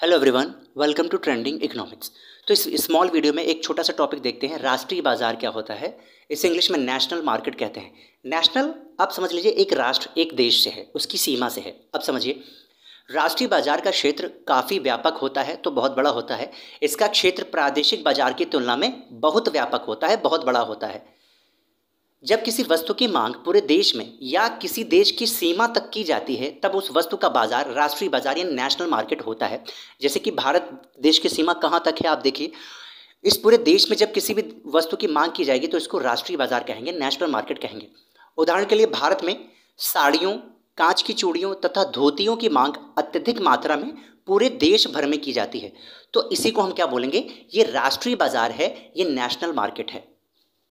hello everyone welcome to trending economics तो इस small video में एक छोटा सा टॉपिक देखते हैं राष्ट्रीय बाजार क्या होता है इसे इंग्लिश में नेशनल मार्केट कहते हैं नेशनल आप समझ लीजिए एक राष्ट्र एक देश से है उसकी सीमा से है अब समझिए राष्ट्रीय बाजार का क्षेत्र काफ़ी व्यापक होता है तो बहुत बड़ा होता है इसका क्षेत्र प्रादेशिक बाजार की तुलना में बहुत व्यापक होता है बहुत बड़ा होता है जब किसी वस्तु की मांग पूरे देश में या किसी देश की सीमा तक की जाती है तब उस वस्तु का बाजार राष्ट्रीय बाजार या नेशनल मार्केट होता है जैसे कि भारत देश की सीमा कहाँ तक है आप देखिए इस पूरे देश में जब किसी भी वस्तु की मांग की जाएगी तो इसको राष्ट्रीय बाजार कहेंगे नेशनल मार्केट कहेंगे उदाहरण के लिए भारत में साड़ियों कांच की चूड़ियों तथा धोतियों की मांग अत्यधिक मात्रा में पूरे देश भर में की जाती है तो इसी को हम क्या बोलेंगे ये राष्ट्रीय बाजार है ये नेशनल मार्केट है